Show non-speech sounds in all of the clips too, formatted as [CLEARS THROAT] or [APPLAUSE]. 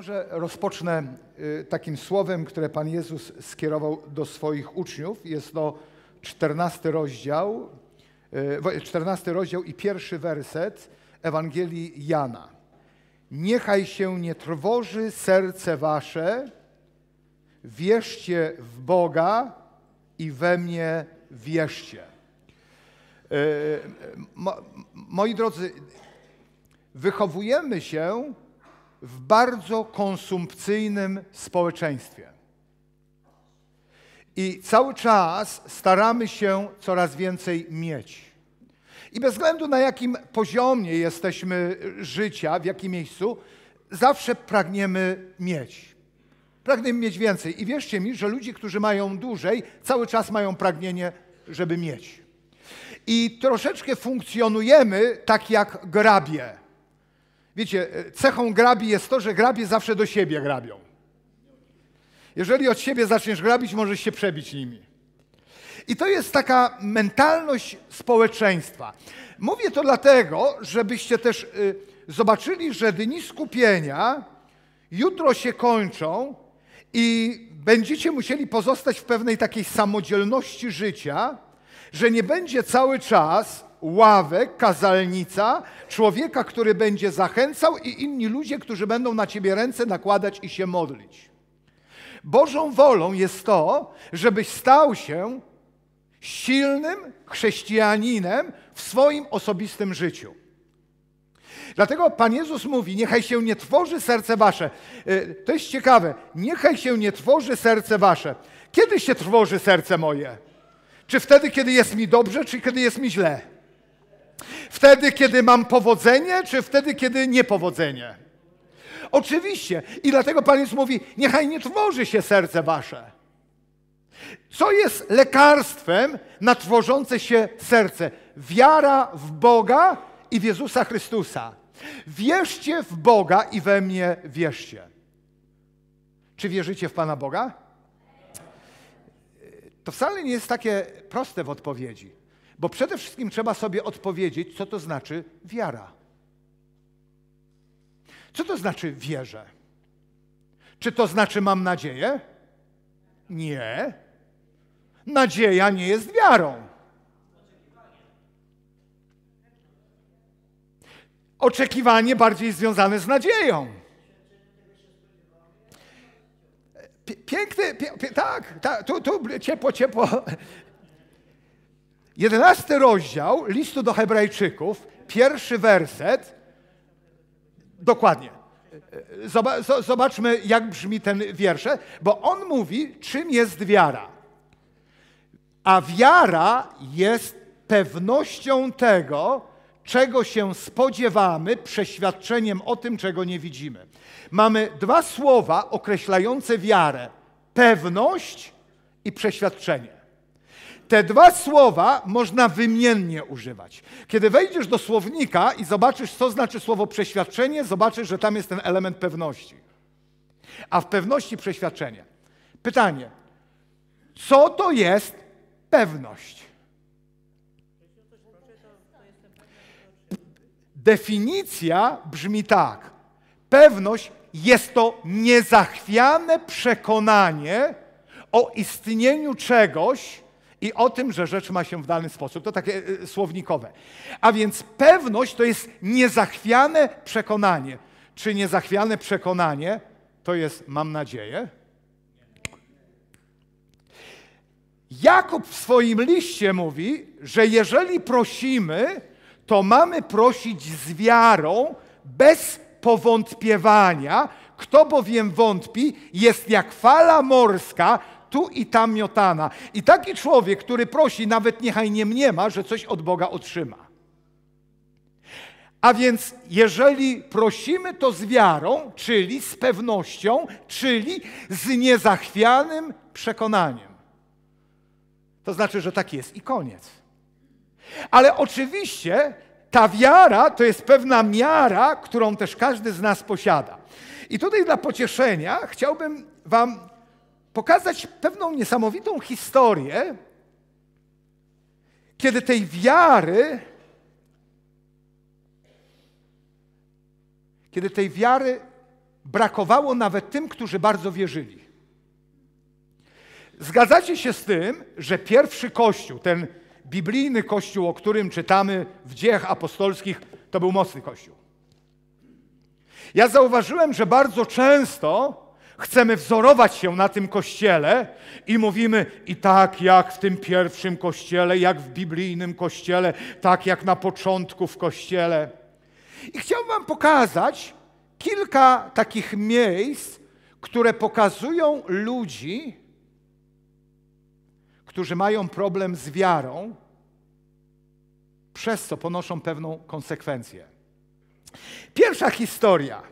Może rozpocznę y, takim słowem, które Pan Jezus skierował do swoich uczniów. Jest to 14 rozdział, 14 y, rozdział i pierwszy werset Ewangelii Jana. Niechaj się nie trwoży serce wasze, wierzcie w Boga i we mnie wierzcie. Y, moi drodzy, wychowujemy się w bardzo konsumpcyjnym społeczeństwie. I cały czas staramy się coraz więcej mieć. I bez względu na jakim poziomie jesteśmy życia, w jakim miejscu, zawsze pragniemy mieć. Pragniemy mieć więcej. I wierzcie mi, że ludzie, którzy mają dłużej, cały czas mają pragnienie, żeby mieć. I troszeczkę funkcjonujemy tak jak grabie. Wiecie, e, cechą grabi jest to, że grabie zawsze do siebie grabią. Jeżeli od siebie zaczniesz grabić, możesz się przebić nimi. I to jest taka mentalność społeczeństwa. Mówię to dlatego, żebyście też y, zobaczyli, że dni skupienia jutro się kończą i będziecie musieli pozostać w pewnej takiej samodzielności życia, że nie będzie cały czas ławek, kazalnica, człowieka, który będzie zachęcał i inni ludzie, którzy będą na ciebie ręce nakładać i się modlić. Bożą wolą jest to, żebyś stał się silnym chrześcijaninem w swoim osobistym życiu. Dlatego Pan Jezus mówi: Niechaj się nie tworzy serce wasze. Y, to jest ciekawe. Niechaj się nie tworzy serce wasze. Kiedy się tworzy serce moje? Czy wtedy, kiedy jest mi dobrze, czy kiedy jest mi źle? Wtedy, kiedy mam powodzenie, czy wtedy, kiedy niepowodzenie? Oczywiście. I dlatego Pan Jezus mówi, niechaj nie tworzy się serce wasze. Co jest lekarstwem na tworzące się serce? Wiara w Boga i w Jezusa Chrystusa. Wierzcie w Boga i we mnie wierzcie. Czy wierzycie w Pana Boga? To wcale nie jest takie proste w odpowiedzi. Bo przede wszystkim trzeba sobie odpowiedzieć, co to znaczy wiara. Co to znaczy wierzę? Czy to znaczy mam nadzieję? Nie. Nadzieja nie jest wiarą. Oczekiwanie bardziej związane z nadzieją. Piękny, tak, tak tu, tu ciepło, ciepło. Jedenasty rozdział listu do Hebrajczyków, pierwszy werset. Dokładnie. Zobaczmy, jak brzmi ten wiersze, bo on mówi, czym jest wiara. A wiara jest pewnością tego, czego się spodziewamy, przeświadczeniem o tym, czego nie widzimy. Mamy dwa słowa określające wiarę: pewność i przeświadczenie. Te dwa słowa można wymiennie używać. Kiedy wejdziesz do słownika i zobaczysz, co znaczy słowo przeświadczenie, zobaczysz, że tam jest ten element pewności. A w pewności przeświadczenie. Pytanie, co to jest pewność? Definicja brzmi tak. Pewność jest to niezachwiane przekonanie o istnieniu czegoś, i o tym, że rzecz ma się w dany sposób. To takie y, słownikowe. A więc pewność to jest niezachwiane przekonanie. Czy niezachwiane przekonanie to jest mam nadzieję? Jakub w swoim liście mówi, że jeżeli prosimy, to mamy prosić z wiarą, bez powątpiewania. Kto bowiem wątpi, jest jak fala morska, tu i tam miotana. I taki człowiek, który prosi, nawet niechaj nie mniema, że coś od Boga otrzyma. A więc jeżeli prosimy to z wiarą, czyli z pewnością, czyli z niezachwianym przekonaniem. To znaczy, że tak jest i koniec. Ale oczywiście ta wiara to jest pewna miara, którą też każdy z nas posiada. I tutaj dla pocieszenia chciałbym Wam pokazać pewną niesamowitą historię, kiedy tej wiary, kiedy tej wiary brakowało nawet tym, którzy bardzo wierzyli. Zgadzacie się z tym, że pierwszy kościół, ten biblijny kościół, o którym czytamy w dziejach apostolskich, to był mocny kościół. Ja zauważyłem, że bardzo często chcemy wzorować się na tym kościele i mówimy, i tak jak w tym pierwszym kościele, jak w biblijnym kościele, tak jak na początku w kościele. I chciałbym Wam pokazać kilka takich miejsc, które pokazują ludzi, którzy mają problem z wiarą, przez co ponoszą pewną konsekwencję. Pierwsza historia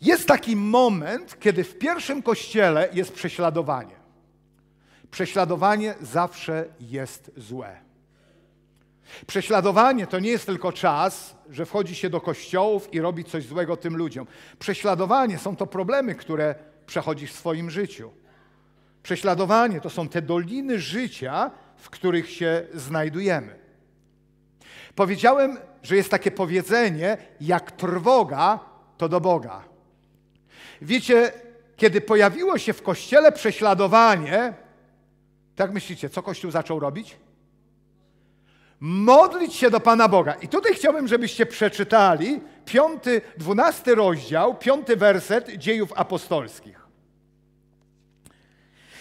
jest taki moment, kiedy w pierwszym kościele jest prześladowanie. Prześladowanie zawsze jest złe. Prześladowanie to nie jest tylko czas, że wchodzi się do kościołów i robi coś złego tym ludziom. Prześladowanie są to problemy, które przechodzisz w swoim życiu. Prześladowanie to są te doliny życia, w których się znajdujemy. Powiedziałem, że jest takie powiedzenie: jak trwoga, to do Boga. Wiecie, kiedy pojawiło się w kościele prześladowanie, tak myślicie, co kościół zaczął robić? Modlić się do Pana Boga. I tutaj chciałbym, żebyście przeczytali piąty, dwunasty rozdział, piąty werset dziejów apostolskich.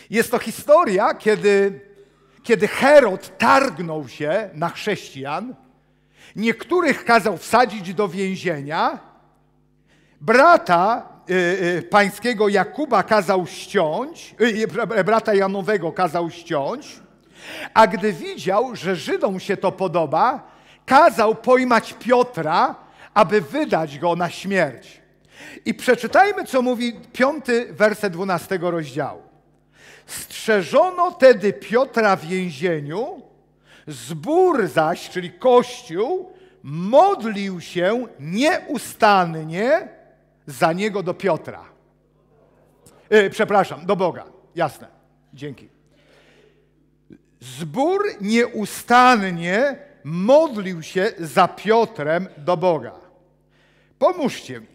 Jest to historia, kiedy, kiedy Herod targnął się na chrześcijan, niektórych kazał wsadzić do więzienia, brata Y, y, pańskiego Jakuba kazał ściąć, y, brata Janowego kazał ściąć, a gdy widział, że Żydom się to podoba, kazał pojmać Piotra, aby wydać go na śmierć. I przeczytajmy, co mówi piąty werset dwunastego rozdziału. Strzeżono tedy Piotra w więzieniu, zbór zaś, czyli kościół, modlił się nieustannie, za niego do Piotra. E, przepraszam, do Boga. Jasne. Dzięki. Zbór nieustannie modlił się za Piotrem do Boga. Pomóżcie mi.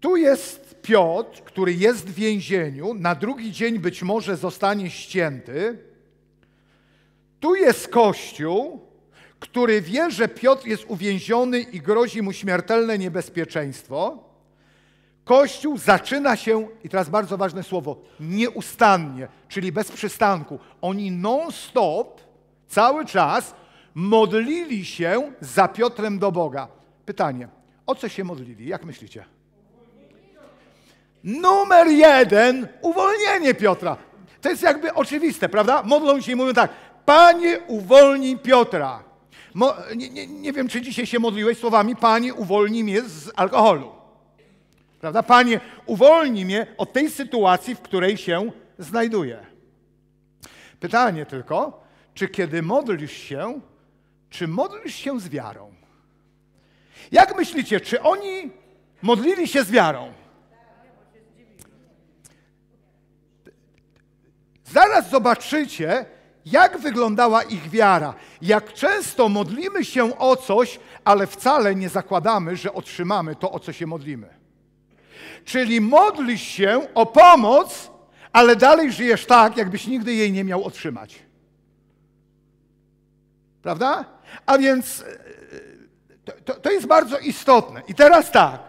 Tu jest Piotr, który jest w więzieniu, na drugi dzień być może zostanie ścięty. Tu jest Kościół, który wie, że Piotr jest uwięziony i grozi mu śmiertelne niebezpieczeństwo, Kościół zaczyna się, i teraz bardzo ważne słowo, nieustannie, czyli bez przystanku. Oni non-stop, cały czas modlili się za Piotrem do Boga. Pytanie, o co się modlili? Jak myślicie? Numer jeden, uwolnienie Piotra. To jest jakby oczywiste, prawda? Modlą się i mówią tak, Panie uwolnij Piotra. Mo, nie, nie, nie wiem, czy dzisiaj się modliłeś słowami, Panie, uwolnij mnie z alkoholu. Prawda? Panie, uwolnij mnie od tej sytuacji, w której się znajduję. Pytanie tylko, czy kiedy modlisz się, czy modlisz się z wiarą? Jak myślicie, czy oni modlili się z wiarą? Zaraz zobaczycie, jak wyglądała ich wiara, jak często modlimy się o coś, ale wcale nie zakładamy, że otrzymamy to, o co się modlimy. Czyli modlisz się o pomoc, ale dalej żyjesz tak, jakbyś nigdy jej nie miał otrzymać. Prawda? A więc e, to, to, to jest bardzo istotne. I teraz tak.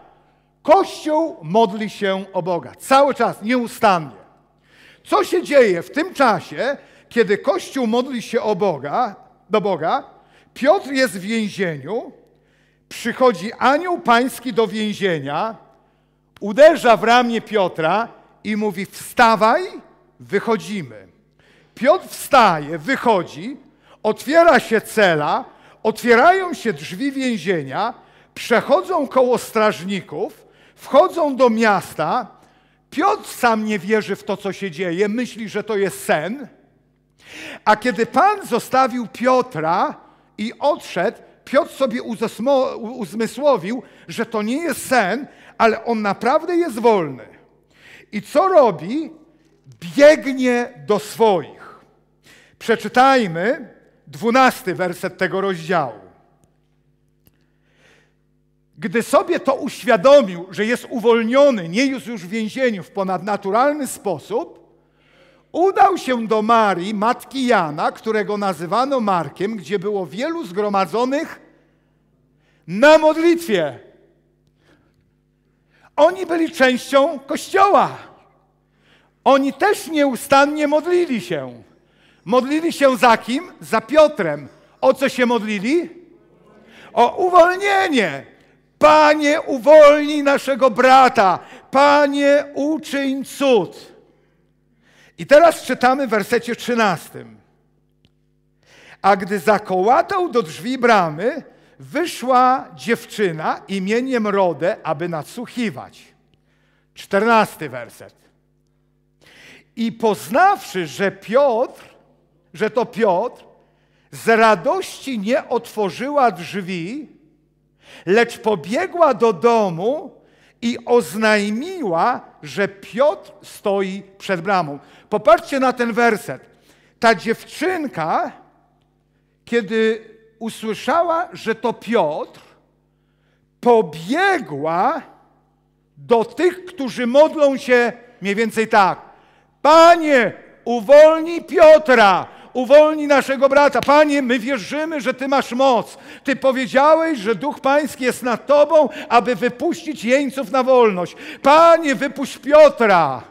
Kościół modli się o Boga cały czas, nieustannie. Co się dzieje w tym czasie, kiedy Kościół modli się o Boga, do Boga, Piotr jest w więzieniu, przychodzi anioł pański do więzienia, uderza w ramię Piotra i mówi: Wstawaj, wychodzimy. Piotr wstaje, wychodzi, otwiera się cela, otwierają się drzwi więzienia, przechodzą koło strażników, wchodzą do miasta. Piotr sam nie wierzy w to, co się dzieje, myśli, że to jest sen. A kiedy Pan zostawił Piotra i odszedł, Piotr sobie uzmysłowił, że to nie jest sen, ale on naprawdę jest wolny. I co robi? Biegnie do swoich. Przeczytajmy dwunasty werset tego rozdziału. Gdy sobie to uświadomił, że jest uwolniony, nie jest już w więzieniu w ponadnaturalny sposób, udał się do Marii, matki Jana, którego nazywano Markiem, gdzie było wielu zgromadzonych na modlitwie. Oni byli częścią kościoła. Oni też nieustannie modlili się. Modlili się za kim? Za Piotrem. O co się modlili? O uwolnienie. Panie, uwolnij naszego brata. Panie, uczyń cud. I teraz czytamy w wersecie 13. A gdy zakołatał do drzwi bramy, wyszła dziewczyna imieniem Rodę, aby nadsłuchiwać. Czternasty werset. I poznawszy, że Piotr, że to Piotr, z radości nie otworzyła drzwi, lecz pobiegła do domu i oznajmiła, że Piotr stoi przed bramą. Popatrzcie na ten werset. Ta dziewczynka, kiedy usłyszała, że to Piotr, pobiegła do tych, którzy modlą się mniej więcej tak. Panie, uwolnij Piotra, uwolnij naszego brata. Panie, my wierzymy, że Ty masz moc. Ty powiedziałeś, że Duch Pański jest nad Tobą, aby wypuścić jeńców na wolność. Panie, wypuść Piotra.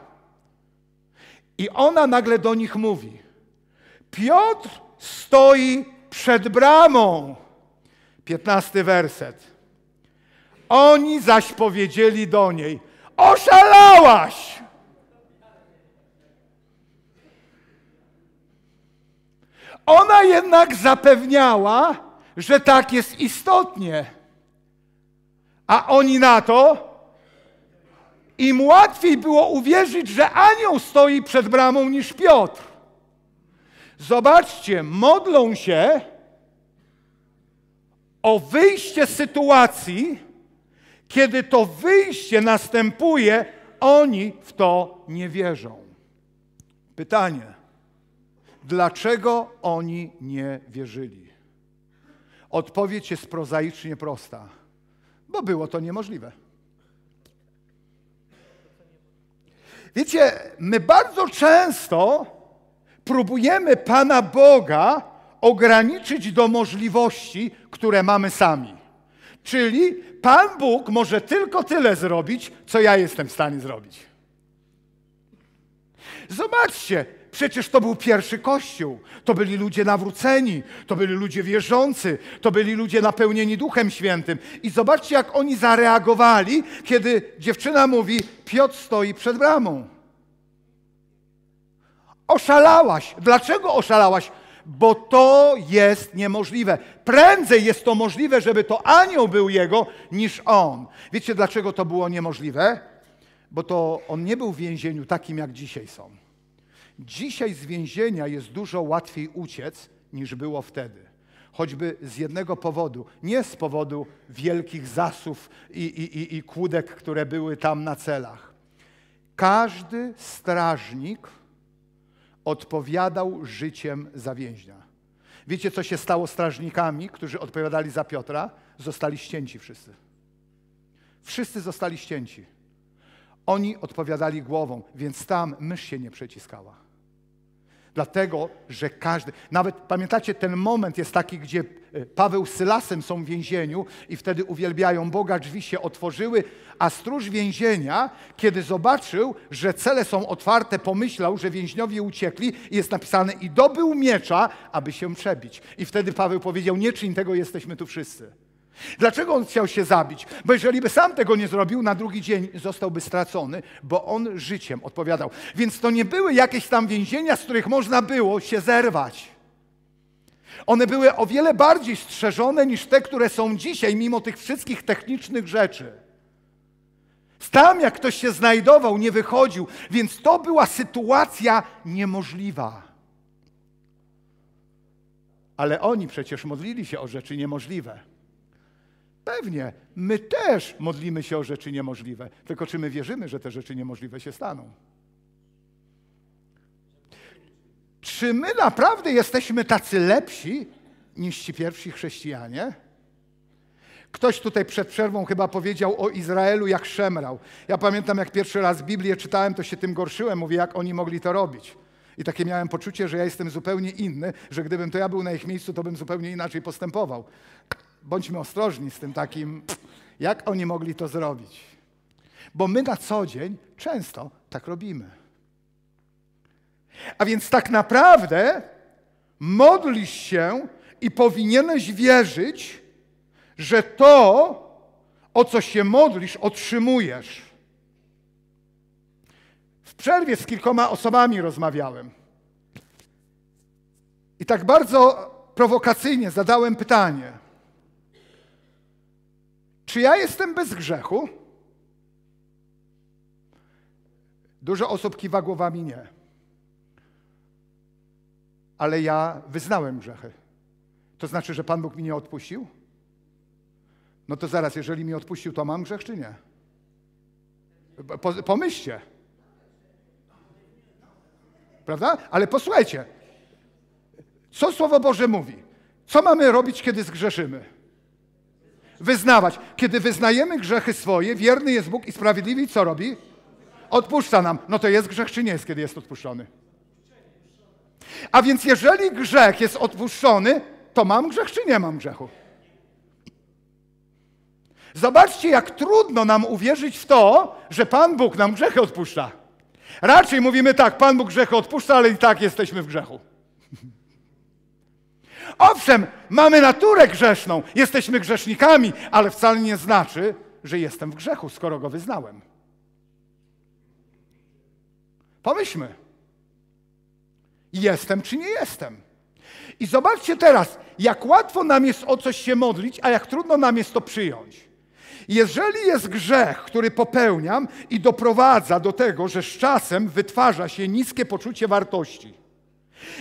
I ona nagle do nich mówi: Piotr stoi przed bramą. Piętnasty werset. Oni zaś powiedzieli do niej: Oszalałaś! Ona jednak zapewniała, że tak jest istotnie. A oni na to, im łatwiej było uwierzyć, że anioł stoi przed bramą niż Piotr. Zobaczcie, modlą się o wyjście z sytuacji, kiedy to wyjście następuje, oni w to nie wierzą. Pytanie: dlaczego oni nie wierzyli? Odpowiedź jest prozaicznie prosta: bo było to niemożliwe. Wiecie, my bardzo często próbujemy Pana Boga ograniczyć do możliwości, które mamy sami. Czyli Pan Bóg może tylko tyle zrobić, co ja jestem w stanie zrobić. Zobaczcie, Przecież to był pierwszy Kościół. To byli ludzie nawróceni, to byli ludzie wierzący, to byli ludzie napełnieni Duchem Świętym. I zobaczcie, jak oni zareagowali, kiedy dziewczyna mówi: Piotr stoi przed bramą. Oszalałaś. Dlaczego oszalałaś? Bo to jest niemożliwe. Prędzej jest to możliwe, żeby to anioł był jego, niż on. Wiecie, dlaczego to było niemożliwe? Bo to on nie był w więzieniu takim, jak dzisiaj są. Dzisiaj z więzienia jest dużo łatwiej uciec niż było wtedy. Choćby z jednego powodu, nie z powodu wielkich zasów i, i, i, i kłódek, które były tam na celach. Każdy strażnik odpowiadał życiem za więźnia. Wiecie, co się stało strażnikami, którzy odpowiadali za Piotra? Zostali ścięci wszyscy. Wszyscy zostali ścięci. Oni odpowiadali głową, więc tam mysz się nie przeciskała. Dlatego, że każdy, nawet pamiętacie, ten moment jest taki, gdzie e, Paweł z Sylasem są w więzieniu i wtedy uwielbiają Boga, drzwi się otworzyły, a stróż więzienia, kiedy zobaczył, że cele są otwarte, pomyślał, że więźniowie uciekli i jest napisane i dobył miecza, aby się przebić. I wtedy Paweł powiedział, nie czyń tego, jesteśmy tu wszyscy. Dlaczego on chciał się zabić? Bo jeżeli by sam tego nie zrobił, na drugi dzień zostałby stracony, bo on życiem odpowiadał. Więc to nie były jakieś tam więzienia, z których można było się zerwać. One były o wiele bardziej strzeżone niż te, które są dzisiaj, mimo tych wszystkich technicznych rzeczy. Tam, jak ktoś się znajdował, nie wychodził, więc to była sytuacja niemożliwa. Ale oni przecież modlili się o rzeczy niemożliwe. Pewnie, my też modlimy się o rzeczy niemożliwe. Tylko czy my wierzymy, że te rzeczy niemożliwe się staną? Czy my naprawdę jesteśmy tacy lepsi niż ci pierwsi chrześcijanie? Ktoś tutaj przed przerwą chyba powiedział o Izraelu, jak szemrał. Ja pamiętam, jak pierwszy raz Biblię czytałem, to się tym gorszyłem. Mówię, jak oni mogli to robić. I takie miałem poczucie, że ja jestem zupełnie inny, że gdybym to ja był na ich miejscu, to bym zupełnie inaczej postępował bądźmy ostrożni z tym takim, jak oni mogli to zrobić. Bo my na co dzień często tak robimy. A więc tak naprawdę modlisz się i powinieneś wierzyć, że to, o co się modlisz, otrzymujesz. W przerwie z kilkoma osobami rozmawiałem. I tak bardzo prowokacyjnie zadałem pytanie. Czy ja jestem bez grzechu? Dużo osób kiwa głowami nie. Ale ja wyznałem grzechy. To znaczy, że Pan Bóg mi nie odpuścił? No to zaraz, jeżeli mi odpuścił, to mam grzech czy nie? pomyślcie. Prawda? Ale posłuchajcie. Co Słowo Boże mówi? Co mamy robić, kiedy zgrzeszymy? Wyznawać. Kiedy wyznajemy grzechy swoje, wierny jest Bóg i sprawiedliwy, co robi? Odpuszcza nam. No to jest grzech, czy nie jest, kiedy jest odpuszczony? A więc jeżeli grzech jest odpuszczony, to mam grzech, czy nie mam grzechu? Zobaczcie, jak trudno nam uwierzyć w to, że Pan Bóg nam grzechy odpuszcza. Raczej mówimy tak, Pan Bóg grzechy odpuszcza, ale i tak jesteśmy w grzechu. [LAUGHS] Owszem, mamy naturę grzeszną, jesteśmy grzesznikami, ale wcale nie znaczy, że jestem w grzechu, skoro go wyznałem. Pomyślmy. Jestem czy nie jestem? I zobaczcie teraz, jak łatwo nam jest o coś się modlić, a jak trudno nam jest to przyjąć. Jeżeli jest grzech, który popełniam i doprowadza do tego, że z czasem wytwarza się niskie poczucie wartości,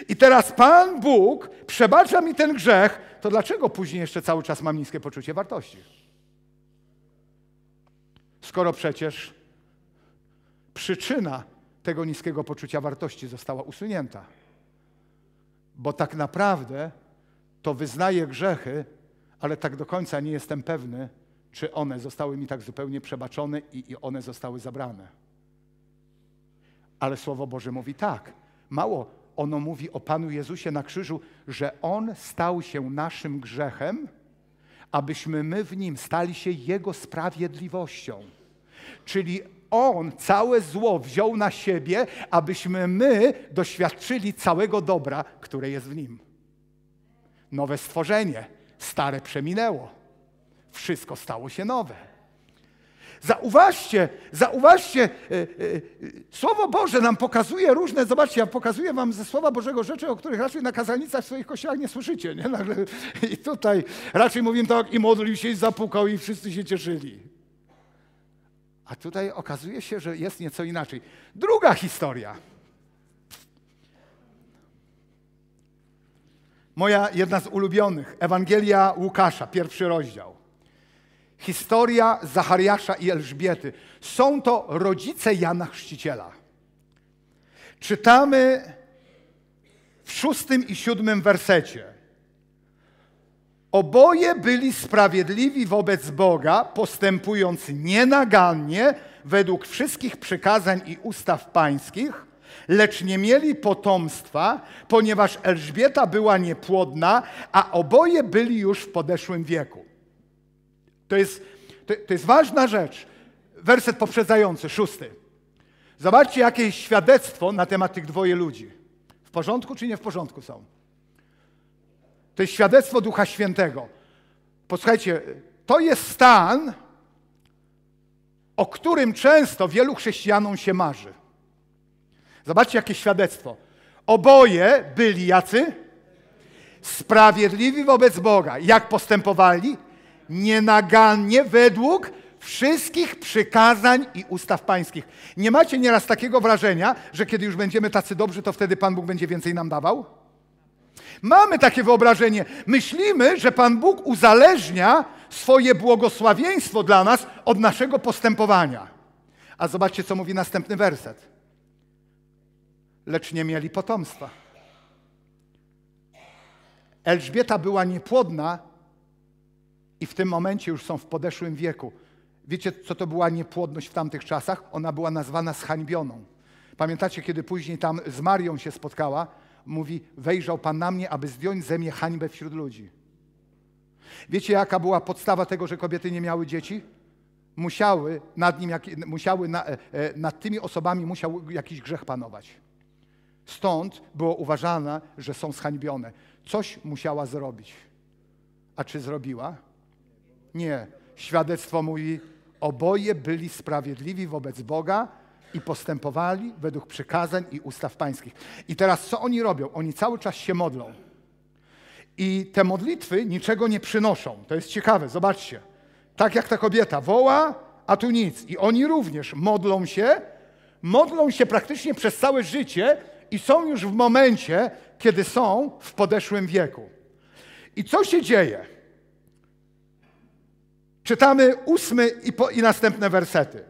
i teraz Pan Bóg przebacza mi ten grzech, to dlaczego później jeszcze cały czas mam niskie poczucie wartości? Skoro przecież przyczyna tego niskiego poczucia wartości została usunięta. Bo tak naprawdę to wyznaję grzechy, ale tak do końca nie jestem pewny, czy one zostały mi tak zupełnie przebaczone i, i one zostały zabrane. Ale Słowo Boże mówi tak. Mało ono mówi o Panu Jezusie na krzyżu, że On stał się naszym grzechem, abyśmy my w Nim stali się Jego sprawiedliwością. Czyli On całe zło wziął na siebie, abyśmy my doświadczyli całego dobra, które jest w Nim. Nowe stworzenie, stare przeminęło, wszystko stało się nowe. Zauważcie, zauważcie, e, e, Słowo Boże nam pokazuje różne, zobaczcie, ja pokazuję wam ze Słowa Bożego rzeczy, o których raczej na kazalnicach w swoich kościołach nie słyszycie, nie? Nagle, I tutaj raczej mówię tak, i modlił się, i zapukał, i wszyscy się cieszyli. A tutaj okazuje się, że jest nieco inaczej. Druga historia. Moja jedna z ulubionych, Ewangelia Łukasza, pierwszy rozdział historia Zachariasza i Elżbiety. Są to rodzice Jana Chrzciciela. Czytamy w szóstym i siódmym wersecie. Oboje byli sprawiedliwi wobec Boga, postępując nienagannie według wszystkich przykazań i ustaw pańskich, lecz nie mieli potomstwa, ponieważ Elżbieta była niepłodna, a oboje byli już w podeszłym wieku. To jest, to, to jest ważna rzecz. Werset poprzedzający, szósty. Zobaczcie, jakie świadectwo na temat tych dwoje ludzi. W porządku czy nie w porządku są? To jest świadectwo Ducha Świętego. Posłuchajcie, to jest stan, o którym często wielu chrześcijanom się marzy. Zobaczcie, jakie świadectwo. Oboje byli jacy? Sprawiedliwi wobec Boga. Jak postępowali? nienagannie według wszystkich przykazań i ustaw pańskich. Nie macie nieraz takiego wrażenia, że kiedy już będziemy tacy dobrzy, to wtedy Pan Bóg będzie więcej nam dawał? Mamy takie wyobrażenie. Myślimy, że Pan Bóg uzależnia swoje błogosławieństwo dla nas od naszego postępowania. A zobaczcie, co mówi następny werset. Lecz nie mieli potomstwa. Elżbieta była niepłodna i w tym momencie już są w podeszłym wieku. Wiecie, co to była niepłodność w tamtych czasach? Ona była nazwana zhańbioną. Pamiętacie, kiedy później tam z Marią się spotkała? Mówi, wejrzał Pan na mnie, aby zdjąć ze mnie hańbę wśród ludzi. Wiecie, jaka była podstawa tego, że kobiety nie miały dzieci? Musiały nad nim, musiały na, e, e, nad tymi osobami musiał jakiś grzech panować. Stąd było uważane, że są zhańbione. Coś musiała zrobić. A czy zrobiła? Nie. Świadectwo mówi, oboje byli sprawiedliwi wobec Boga i postępowali według przykazań i ustaw pańskich. I teraz co oni robią? Oni cały czas się modlą. I te modlitwy niczego nie przynoszą. To jest ciekawe, zobaczcie. Tak jak ta kobieta woła, a tu nic. I oni również modlą się, modlą się praktycznie przez całe życie i są już w momencie, kiedy są w podeszłym wieku. I co się dzieje? Czytamy ósmy i, po, i następne wersety.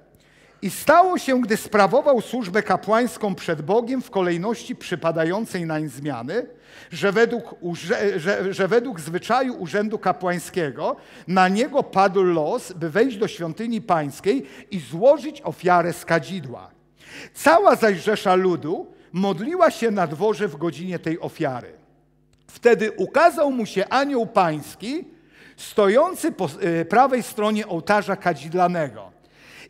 I stało się, gdy sprawował służbę kapłańską przed Bogiem w kolejności przypadającej nań zmiany, że według, że, że, według zwyczaju urzędu kapłańskiego na niego padł los, by wejść do świątyni pańskiej i złożyć ofiarę z kadzidła. Cała zaś rzesza ludu modliła się na dworze w godzinie tej ofiary. Wtedy ukazał mu się anioł pański, stojący po y, prawej stronie ołtarza kadzidlanego.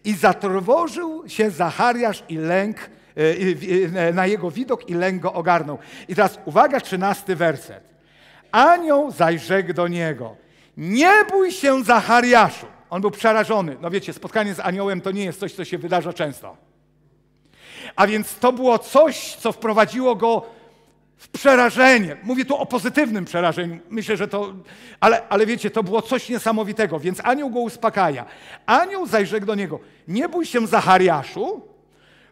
I zatrwożył się Zachariasz i lęk y, y, na jego widok i lęk go ogarnął. I teraz uwaga, trzynasty werset. Anioł zajrzekł do niego. Nie bój się Zachariaszu. On był przerażony. No wiecie, spotkanie z aniołem to nie jest coś, co się wydarza często. A więc to było coś, co wprowadziło go w przerażenie. Mówię tu o pozytywnym przerażeniu. Myślę, że to. Ale, ale wiecie, to było coś niesamowitego, więc anioł go uspokaja. Anioł zajrzek do niego. Nie bój się, Zachariaszu,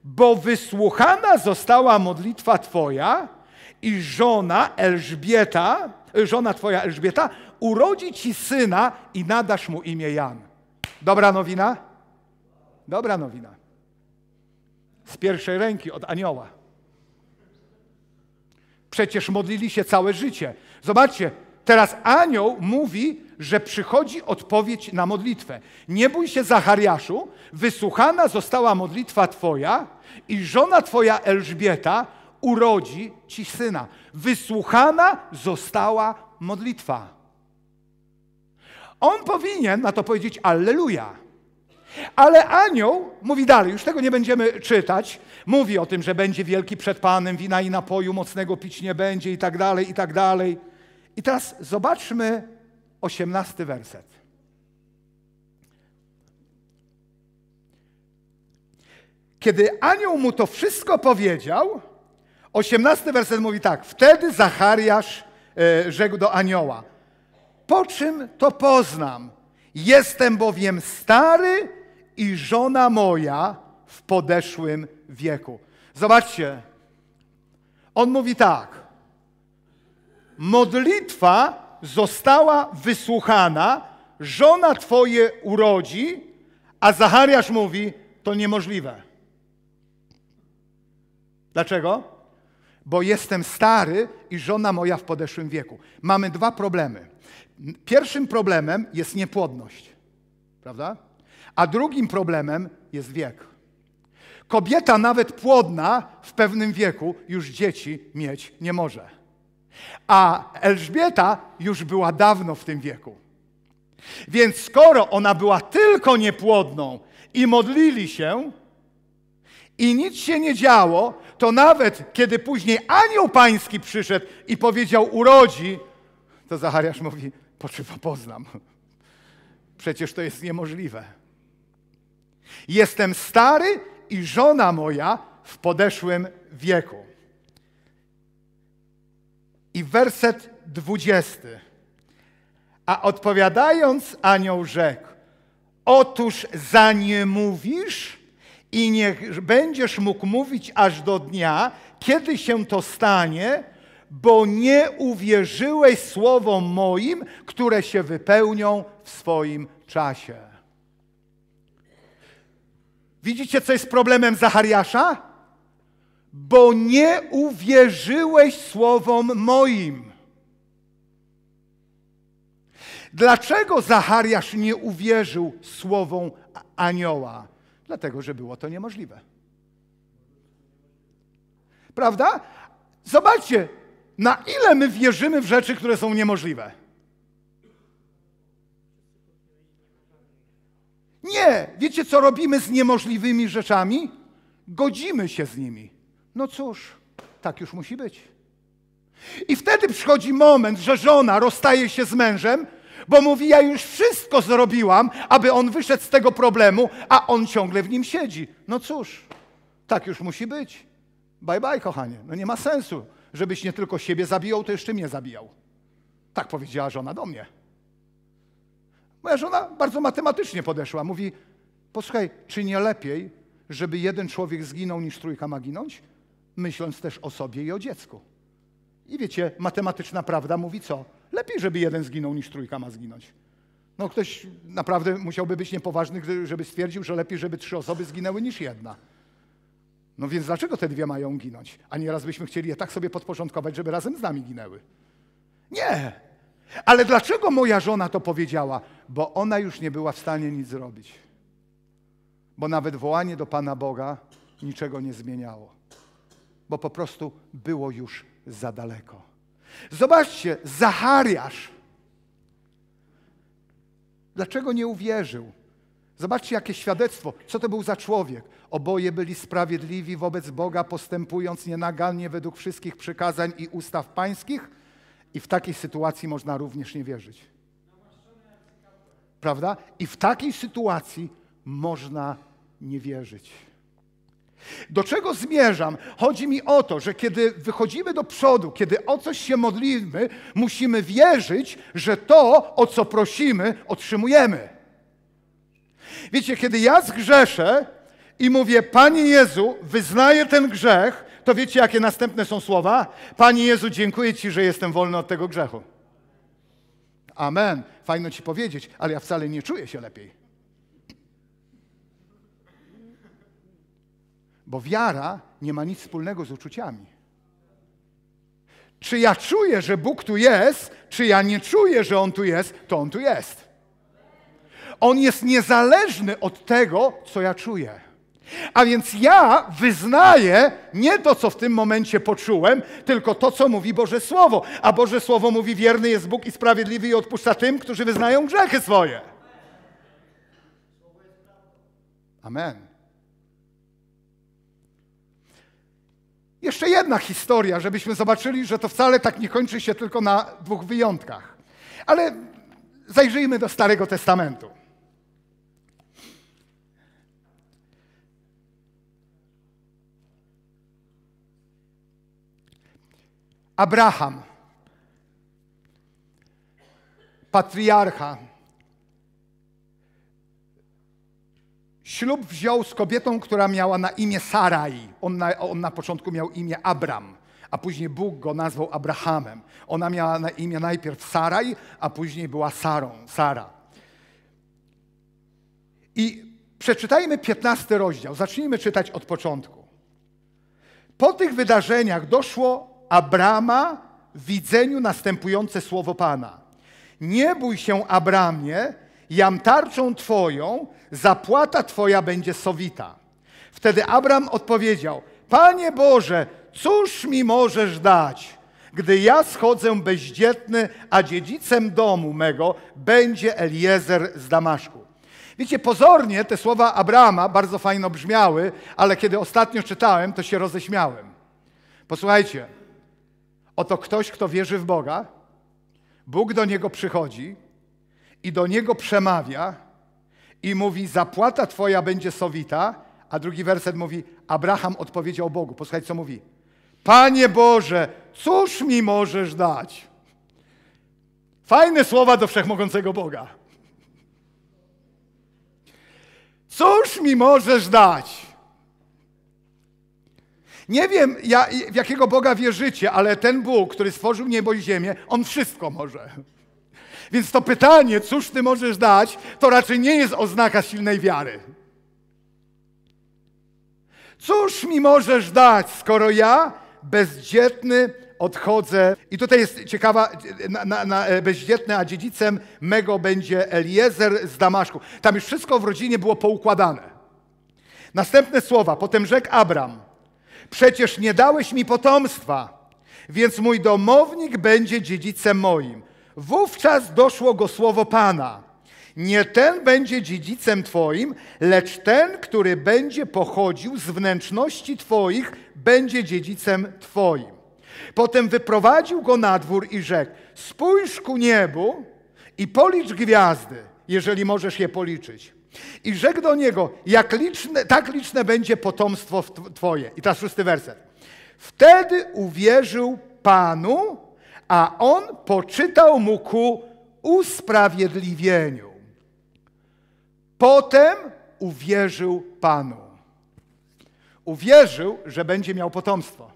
bo wysłuchana została modlitwa Twoja i żona Elżbieta, y, żona Twoja Elżbieta, urodzi Ci syna i nadasz mu imię Jan. Dobra nowina? Dobra nowina. Z pierwszej ręki od anioła. Przecież modlili się całe życie. Zobaczcie, teraz anioł mówi, że przychodzi odpowiedź na modlitwę. Nie bój się, Zachariaszu, wysłuchana została modlitwa Twoja i żona Twoja Elżbieta urodzi Ci syna. Wysłuchana została modlitwa. On powinien na to powiedzieć Alleluja. Ale anioł mówi dalej, już tego nie będziemy czytać. Mówi o tym, że będzie wielki przed Panem, wina i napoju mocnego pić nie będzie i tak dalej, i tak dalej. I teraz zobaczmy osiemnasty werset. Kiedy anioł mu to wszystko powiedział, osiemnasty werset mówi tak, wtedy Zachariasz e, rzekł do anioła, po czym to poznam? Jestem bowiem stary i żona moja w podeszłym wieku. Zobaczcie, on mówi tak. Modlitwa została wysłuchana, żona twoje urodzi, a Zachariasz mówi, to niemożliwe. Dlaczego? Bo jestem stary i żona moja w podeszłym wieku. Mamy dwa problemy. Pierwszym problemem jest niepłodność. Prawda? A drugim problemem jest wiek. Kobieta, nawet płodna, w pewnym wieku już dzieci mieć nie może. A Elżbieta już była dawno w tym wieku. Więc skoro ona była tylko niepłodną i modlili się, i nic się nie działo, to nawet kiedy później anioł pański przyszedł i powiedział urodzi, to Zachariasz mówi, poczywa poznam. Przecież to jest niemożliwe. Jestem stary i żona moja w podeszłym wieku. I werset dwudziesty. A odpowiadając anioł rzekł, otóż za nie mówisz i nie będziesz mógł mówić aż do dnia, kiedy się to stanie, bo nie uwierzyłeś słowom moim, które się wypełnią w swoim czasie. Widzicie, co jest problemem Zachariasza? Bo nie uwierzyłeś słowom moim. Dlaczego Zachariasz nie uwierzył słowom anioła? Dlatego, że było to niemożliwe. Prawda? Zobaczcie, na ile my wierzymy w rzeczy, które są niemożliwe. Nie! Wiecie, co robimy z niemożliwymi rzeczami? Godzimy się z nimi. No cóż, tak już musi być. I wtedy przychodzi moment, że żona rozstaje się z mężem, bo mówi: Ja już wszystko zrobiłam, aby on wyszedł z tego problemu, a on ciągle w nim siedzi. No cóż, tak już musi być. Bye bye, kochanie. No nie ma sensu, żebyś nie tylko siebie zabijał, to jeszcze mnie zabijał. Tak powiedziała żona do mnie. Moja żona bardzo matematycznie podeszła. Mówi, posłuchaj, czy nie lepiej, żeby jeden człowiek zginął, niż trójka ma ginąć? Myśląc też o sobie i o dziecku. I wiecie, matematyczna prawda mówi co? Lepiej, żeby jeden zginął, niż trójka ma zginąć. No ktoś naprawdę musiałby być niepoważny, żeby stwierdził, że lepiej, żeby trzy osoby zginęły niż jedna. No więc dlaczego te dwie mają ginąć? A nieraz byśmy chcieli je tak sobie podporządkować, żeby razem z nami ginęły. Nie! Ale dlaczego moja żona to powiedziała? Bo ona już nie była w stanie nic zrobić. Bo nawet wołanie do Pana Boga niczego nie zmieniało. Bo po prostu było już za daleko. Zobaczcie, Zachariasz. Dlaczego nie uwierzył? Zobaczcie, jakie świadectwo. Co to był za człowiek? Oboje byli sprawiedliwi wobec Boga, postępując nienagannie według wszystkich przykazań i ustaw pańskich i w takiej sytuacji można również nie wierzyć. Prawda? I w takiej sytuacji można nie wierzyć. Do czego zmierzam? Chodzi mi o to, że kiedy wychodzimy do przodu, kiedy o coś się modlimy, musimy wierzyć, że to, o co prosimy, otrzymujemy. Wiecie, kiedy ja zgrzeszę i mówię, Panie Jezu, wyznaję ten grzech, to wiecie, jakie następne są słowa? Panie Jezu, dziękuję Ci, że jestem wolny od tego grzechu. Amen. Fajno Ci powiedzieć, ale ja wcale nie czuję się lepiej. Bo wiara nie ma nic wspólnego z uczuciami. Czy ja czuję, że Bóg tu jest, czy ja nie czuję, że On tu jest, to On tu jest. On jest niezależny od tego, co ja czuję. A więc ja wyznaję nie to, co w tym momencie poczułem, tylko to, co mówi Boże Słowo. A Boże Słowo mówi, wierny jest Bóg i sprawiedliwy i odpuszcza tym, którzy wyznają grzechy swoje. Amen. Jeszcze jedna historia, żebyśmy zobaczyli, że to wcale tak nie kończy się tylko na dwóch wyjątkach. Ale zajrzyjmy do Starego Testamentu. Abraham, patriarcha, ślub wziął z kobietą, która miała na imię Saraj. On na, on na początku miał imię Abram, a później Bóg go nazwał Abrahamem. Ona miała na imię najpierw Saraj, a później była Sarą, Sara. I przeczytajmy 15 rozdział, zacznijmy czytać od początku. Po tych wydarzeniach doszło Abrama w widzeniu następujące słowo Pana. Nie bój się, Abramie, jam tarczą Twoją, zapłata Twoja będzie sowita. Wtedy Abram odpowiedział, Panie Boże, cóż mi możesz dać, gdy ja schodzę bezdzietny, a dziedzicem domu mego będzie Eliezer z Damaszku? Wiecie, pozornie te słowa Abrama bardzo fajno brzmiały, ale kiedy ostatnio czytałem, to się roześmiałem. Posłuchajcie, Oto ktoś, kto wierzy w Boga, Bóg do niego przychodzi i do niego przemawia i mówi: Zapłata twoja będzie sowita, a drugi werset mówi: Abraham odpowiedział Bogu. Posłuchaj, co mówi: Panie Boże, cóż mi możesz dać? Fajne słowa do wszechmogącego Boga. Cóż mi możesz dać? Nie wiem, ja, w jakiego Boga wierzycie, ale ten Bóg, który stworzył niebo i ziemię, on wszystko może. Więc to pytanie, cóż ty możesz dać, to raczej nie jest oznaka silnej wiary. Cóż mi możesz dać, skoro ja bezdzietny odchodzę? I tutaj jest ciekawa, na, na, na, e, bezdzietny, a dziedzicem mego będzie Eliezer z Damaszku. Tam już wszystko w rodzinie było poukładane. Następne słowa. Potem rzekł Abram, Przecież nie dałeś mi potomstwa, więc mój domownik będzie dziedzicem moim. Wówczas doszło go słowo Pana. Nie ten będzie dziedzicem Twoim, lecz ten, który będzie pochodził z wnętrzności Twoich, będzie dziedzicem Twoim. Potem wyprowadził go na dwór i rzekł: Spójrz ku niebu i policz gwiazdy, jeżeli możesz je policzyć. I rzekł do niego, jak liczne, tak liczne będzie potomstwo Twoje. I teraz szósty werset. Wtedy uwierzył Panu, a on poczytał mu ku usprawiedliwieniu. Potem uwierzył Panu. Uwierzył, że będzie miał potomstwo,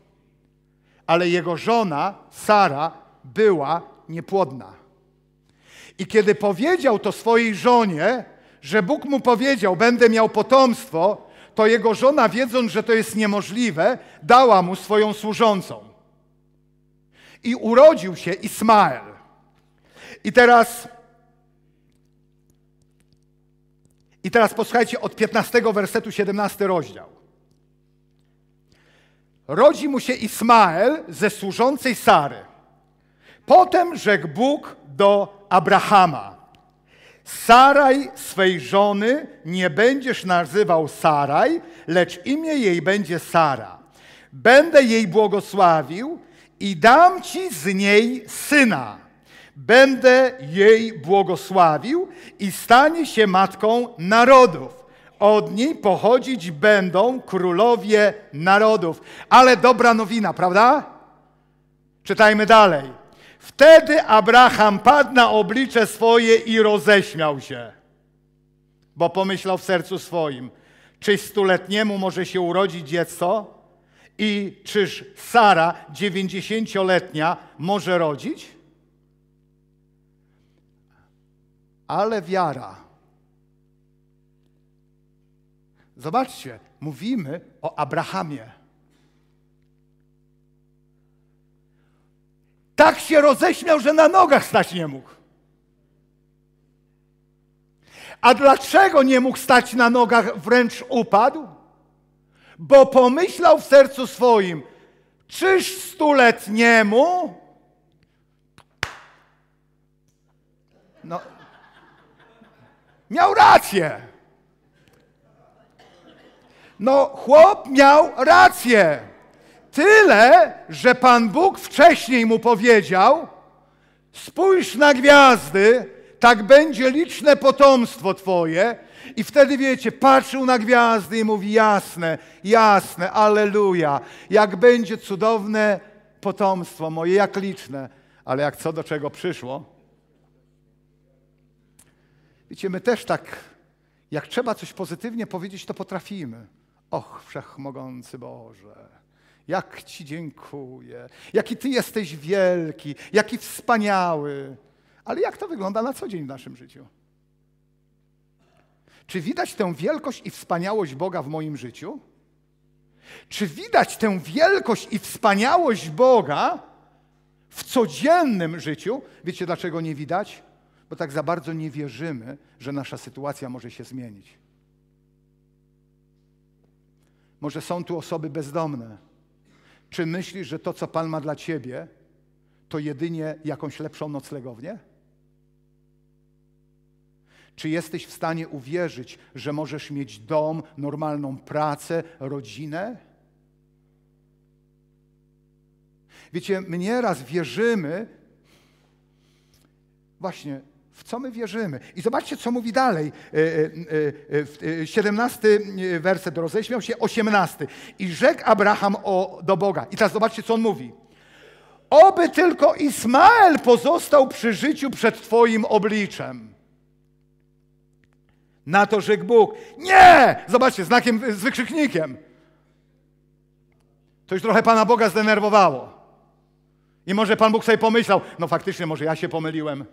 ale jego żona, Sara, była niepłodna. I kiedy powiedział to swojej żonie, że Bóg mu powiedział, będę miał potomstwo, to jego żona, wiedząc, że to jest niemożliwe, dała mu swoją służącą. I urodził się Ismael. I teraz. I teraz posłuchajcie od 15 wersetu 17 rozdział. Rodzi mu się Ismael ze służącej Sary. Potem rzekł Bóg do Abrahama: Saraj swej żony nie będziesz nazywał Saraj, lecz imię jej będzie Sara. Będę jej błogosławił i dam ci z niej syna. Będę jej błogosławił i stanie się matką narodów. Od niej pochodzić będą królowie narodów. Ale dobra nowina, prawda? Czytajmy dalej. Wtedy Abraham padł na oblicze swoje i roześmiał się, bo pomyślał w sercu swoim, czyż stuletniemu może się urodzić dziecko i czyż Sara, dziewięćdziesięcioletnia, może rodzić? Ale wiara. Zobaczcie, mówimy o Abrahamie tak się roześmiał, że na nogach stać nie mógł. A dlaczego nie mógł stać na nogach, wręcz upadł? Bo pomyślał w sercu swoim, czyż stuletniemu? No, miał rację. No, chłop miał rację. Tyle, że Pan Bóg wcześniej mu powiedział: Spójrz na gwiazdy, tak będzie liczne potomstwo Twoje. I wtedy wiecie, patrzył na gwiazdy i mówi: Jasne, jasne, aleluja, jak będzie cudowne potomstwo moje, jak liczne. Ale jak co do czego przyszło? Wiecie, my też tak, jak trzeba coś pozytywnie powiedzieć, to potrafimy. Och, wszechmogący Boże. Jak Ci dziękuję, jaki Ty jesteś wielki, jaki wspaniały. Ale jak to wygląda na co dzień w naszym życiu? Czy widać tę wielkość i wspaniałość Boga w moim życiu? Czy widać tę wielkość i wspaniałość Boga w codziennym życiu? Wiecie dlaczego nie widać? Bo tak za bardzo nie wierzymy, że nasza sytuacja może się zmienić. Może są tu osoby bezdomne czy myślisz, że to, co Pan ma dla ciebie, to jedynie jakąś lepszą noclegownię? Czy jesteś w stanie uwierzyć, że możesz mieć dom, normalną pracę, rodzinę? Wiecie, my nieraz wierzymy, właśnie w co my wierzymy. I zobaczcie, co mówi dalej. 17 e, e, e, werset roześmiał się, 18. I rzekł Abraham o, do Boga. I teraz zobaczcie, co on mówi. Oby tylko Ismael pozostał przy życiu przed Twoim obliczem. Na to rzekł Bóg. Nie! Zobaczcie, znakiem z wykrzyknikiem. To już trochę Pana Boga zdenerwowało. I może Pan Bóg sobie pomyślał, no faktycznie, może ja się pomyliłem.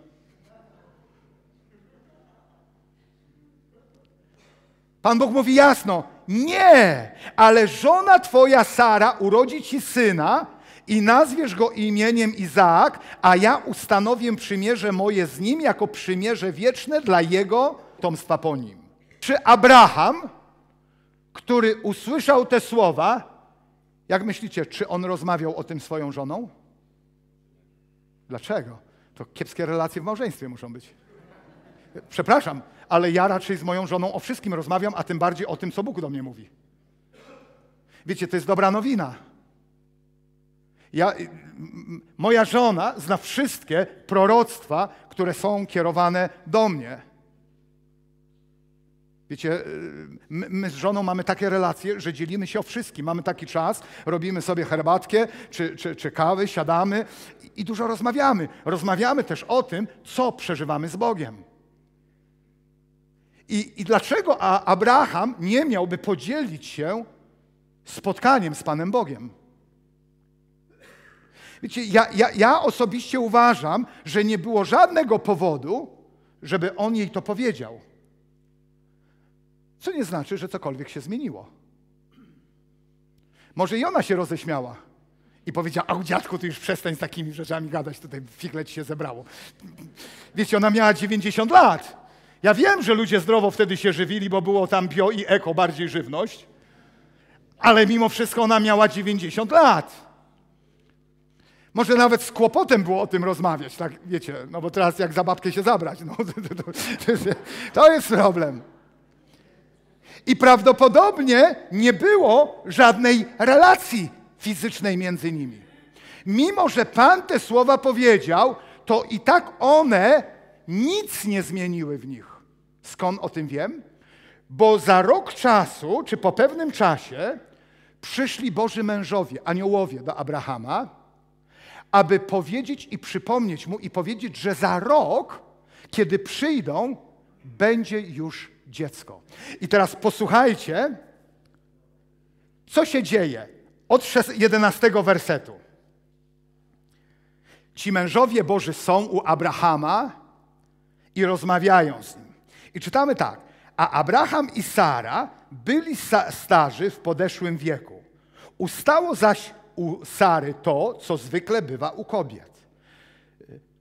Pan Bóg mówi jasno, nie, ale żona twoja Sara urodzi ci syna i nazwiesz go imieniem Izaak, a ja ustanowię przymierze moje z nim jako przymierze wieczne dla jego tomstwa po nim. Czy Abraham, który usłyszał te słowa, jak myślicie, czy on rozmawiał o tym swoją żoną? Dlaczego? To kiepskie relacje w małżeństwie muszą być. Przepraszam, ale ja raczej z moją żoną o wszystkim rozmawiam, a tym bardziej o tym, co Bóg do mnie mówi. Wiecie, to jest dobra nowina. Ja, moja żona zna wszystkie proroctwa, które są kierowane do mnie. Wiecie, my, my, z żoną mamy takie relacje, że dzielimy się o wszystkim. Mamy taki czas, robimy sobie herbatkę czy, czy, czy kawy, siadamy i, i dużo rozmawiamy. Rozmawiamy też o tym, co przeżywamy z Bogiem. I, i dlaczego Abraham nie miałby podzielić się spotkaniem z Panem Bogiem? Wiecie, ja, ja, ja osobiście uważam, że nie było żadnego powodu, żeby on jej to powiedział. Co nie znaczy, że cokolwiek się zmieniło. Może i ona się roześmiała i powiedziała, a dziadku, ty już przestań z takimi rzeczami gadać, tutaj figlet się zebrało. Wiecie, ona miała 90 lat. Ja wiem, że ludzie zdrowo wtedy się żywili, bo było tam bio i eko, bardziej żywność, ale mimo wszystko ona miała 90 lat. Może nawet z kłopotem było o tym rozmawiać, tak wiecie, no bo teraz jak za babkę się zabrać, no, [LAUGHS] to, to, to jest problem. I prawdopodobnie nie było żadnej relacji fizycznej między nimi. Mimo, że Pan te słowa powiedział, to i tak one nic nie zmieniły w nich. Skąd o tym wiem? Bo za rok czasu, czy po pewnym czasie, przyszli Boży mężowie, aniołowie do Abrahama, aby powiedzieć i przypomnieć mu i powiedzieć, że za rok, kiedy przyjdą, będzie już dziecko. I teraz posłuchajcie, co się dzieje od 11 wersetu. Ci mężowie Boży są u Abrahama i rozmawiają z nim. I czytamy tak. A Abraham i Sara byli starzy w podeszłym wieku. Ustało zaś u Sary to, co zwykle bywa u kobiet.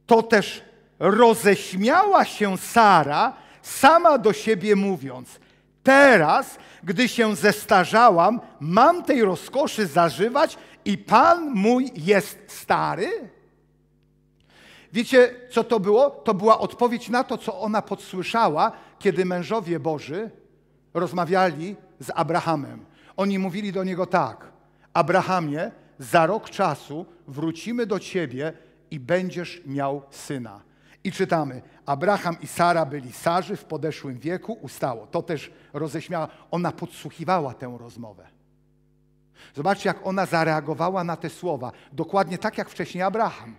To też roześmiała się Sara sama do siebie mówiąc: Teraz, gdy się zestarzałam, mam tej rozkoszy zażywać i Pan mój jest stary? Wiecie, co to było? To była odpowiedź na to, co ona podsłyszała, kiedy mężowie Boży rozmawiali z Abrahamem. Oni mówili do niego tak: Abrahamie, za rok czasu wrócimy do ciebie i będziesz miał syna. I czytamy: Abraham i Sara byli sarzy w podeszłym wieku, ustało. To też roześmiała. Ona podsłuchiwała tę rozmowę. Zobaczcie, jak ona zareagowała na te słowa. Dokładnie tak jak wcześniej Abraham.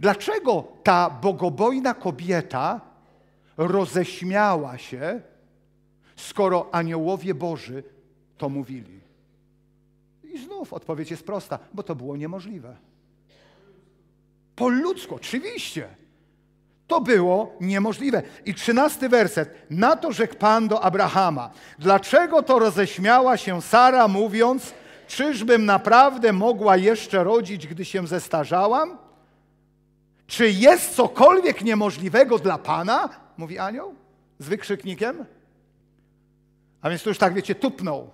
Dlaczego ta bogobojna kobieta roześmiała się, skoro aniołowie Boży to mówili? I znów odpowiedź jest prosta, bo to było niemożliwe. Po ludzku, oczywiście. To było niemożliwe. I trzynasty werset. Na to rzekł Pan do Abrahama. Dlaczego to roześmiała się Sara, mówiąc, czyżbym naprawdę mogła jeszcze rodzić, gdy się zestarzałam? Czy jest cokolwiek niemożliwego dla Pana? Mówi anioł z wykrzyknikiem. A więc to już tak, wiecie, tupnął.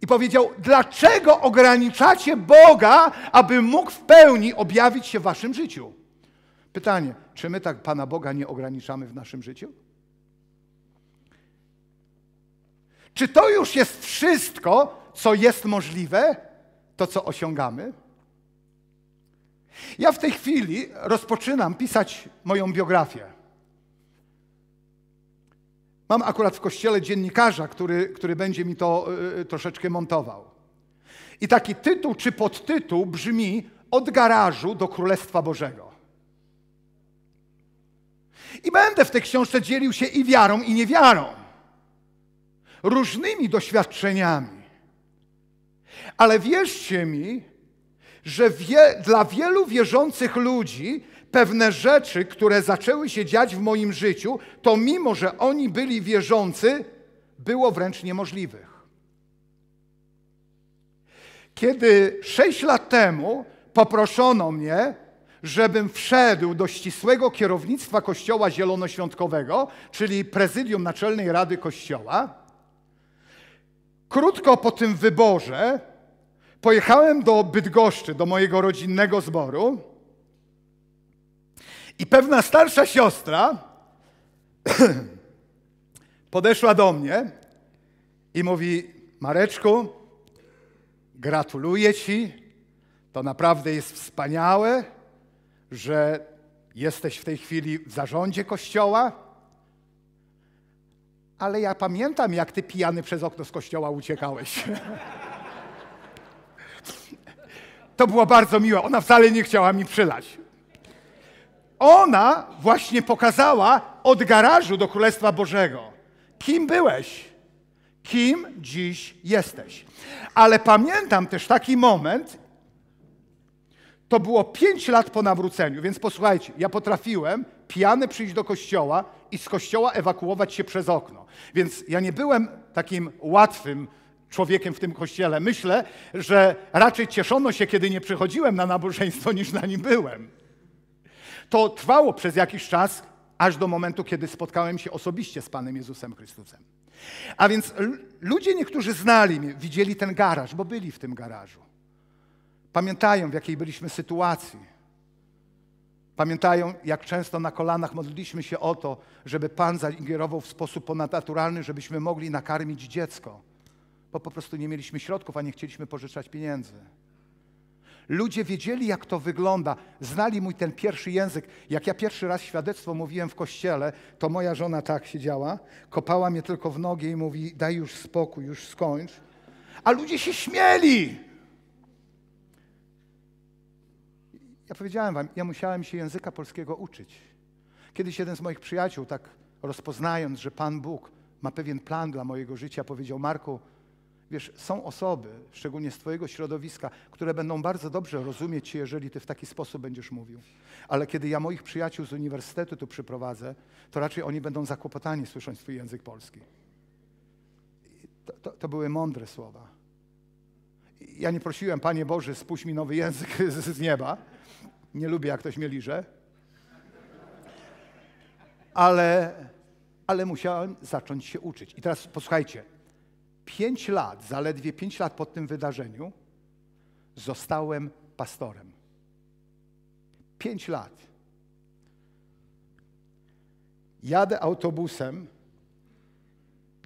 I powiedział, dlaczego ograniczacie Boga, aby mógł w pełni objawić się w waszym życiu? Pytanie, czy my tak Pana Boga nie ograniczamy w naszym życiu? Czy to już jest wszystko, co jest możliwe, to co osiągamy? Ja w tej chwili rozpoczynam pisać moją biografię. Mam akurat w kościele dziennikarza, który, który będzie mi to y, y, troszeczkę montował. I taki tytuł czy podtytuł brzmi Od garażu do Królestwa Bożego. I będę w tej książce dzielił się i wiarą, i niewiarą, różnymi doświadczeniami. Ale wierzcie mi, że wie, dla wielu wierzących ludzi pewne rzeczy, które zaczęły się dziać w moim życiu, to mimo, że oni byli wierzący, było wręcz niemożliwych. Kiedy sześć lat temu poproszono mnie, żebym wszedł do ścisłego kierownictwa Kościoła Zielonoświątkowego, czyli prezydium Naczelnej Rady Kościoła, krótko po tym wyborze Pojechałem do Bydgoszczy, do mojego rodzinnego zboru i pewna starsza siostra [CLEARS THROAT] podeszła do mnie i mówi: Mareczku, gratuluję Ci. To naprawdę jest wspaniałe, że jesteś w tej chwili w zarządzie kościoła. Ale ja pamiętam, jak ty pijany przez okno z kościoła uciekałeś. [LAUGHS] To było bardzo miłe. Ona wcale nie chciała mi przylać. Ona właśnie pokazała od garażu do Królestwa Bożego, kim byłeś, kim dziś jesteś. Ale pamiętam też taki moment, to było pięć lat po nawróceniu, więc posłuchajcie, ja potrafiłem pijany przyjść do kościoła i z kościoła ewakuować się przez okno. Więc ja nie byłem takim łatwym człowiekiem w tym kościele. Myślę, że raczej cieszono się, kiedy nie przychodziłem na nabożeństwo, niż na nim byłem. To trwało przez jakiś czas, aż do momentu, kiedy spotkałem się osobiście z Panem Jezusem Chrystusem. A więc ludzie niektórzy znali mnie, widzieli ten garaż, bo byli w tym garażu. Pamiętają, w jakiej byliśmy sytuacji. Pamiętają, jak często na kolanach modliliśmy się o to, żeby Pan zaingerował w sposób ponadnaturalny, żebyśmy mogli nakarmić dziecko bo po prostu nie mieliśmy środków, a nie chcieliśmy pożyczać pieniędzy. Ludzie wiedzieli, jak to wygląda, znali mój ten pierwszy język. Jak ja pierwszy raz świadectwo mówiłem w kościele, to moja żona tak siedziała, kopała mnie tylko w nogi i mówi: Daj już spokój, już skończ. A ludzie się śmieli. Ja powiedziałem wam, ja musiałem się języka polskiego uczyć. Kiedyś jeden z moich przyjaciół, tak rozpoznając, że Pan Bóg ma pewien plan dla mojego życia, powiedział: Marku, Wiesz, są osoby, szczególnie z Twojego środowiska, które będą bardzo dobrze rozumieć Cię, jeżeli Ty w taki sposób będziesz mówił. Ale kiedy ja moich przyjaciół z uniwersytetu tu przyprowadzę, to raczej oni będą zakłopotani, słysząc Twój język polski. To, to, to były mądre słowa. Ja nie prosiłem, Panie Boże, spuść mi nowy język [LAUGHS] z, z nieba. Nie lubię, jak ktoś mnie liże. Ale, ale musiałem zacząć się uczyć. I teraz posłuchajcie, pięć lat, zaledwie pięć lat po tym wydarzeniu, zostałem pastorem. Pięć lat. Jadę autobusem